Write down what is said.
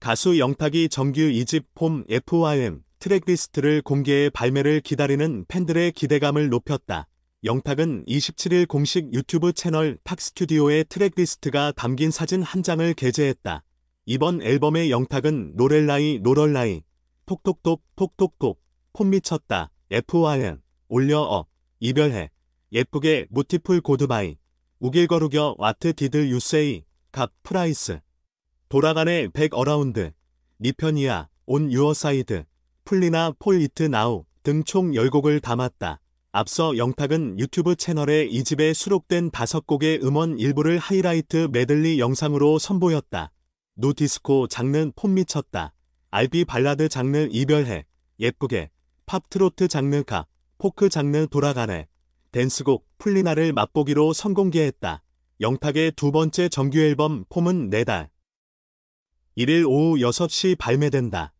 가수 영탁이 정규 2집 폼 FYM 트랙리스트를 공개해 발매를 기다리는 팬들의 기대감을 높였다. 영탁은 27일 공식 유튜브 채널 탁스튜디오의 트랙리스트가 담긴 사진 한 장을 게재했다. 이번 앨범의 영탁은 노렐라이 노럴라이 톡톡톡 톡톡톡 폼 미쳤다 FYM 올려어 이별해 예쁘게 모티풀 고드바이 우길거루겨 와트 디들 유세이 갑 프라이스 돌아가네 100 어라운드, 니편이야, 온 유어사이드, 풀리나 폴 이트 나우 등 총 10곡을 담았다. 앞서 영탁은 유튜브 채널에 이 집에 수록된 5곡의 음원 일부를 하이라이트 메들리 영상으로 선보였다. 노디스코 장르 폼 미쳤다. 알비 발라드 장르 이별해. 예쁘게. 팝 트로트 장르 가. 포크 장르 돌아가네. 댄스곡 플리나를 맛보기로 선공개했다. 영탁의 두 번째 정규 앨범 폼은 네달 1일 오후 6시 발매된다.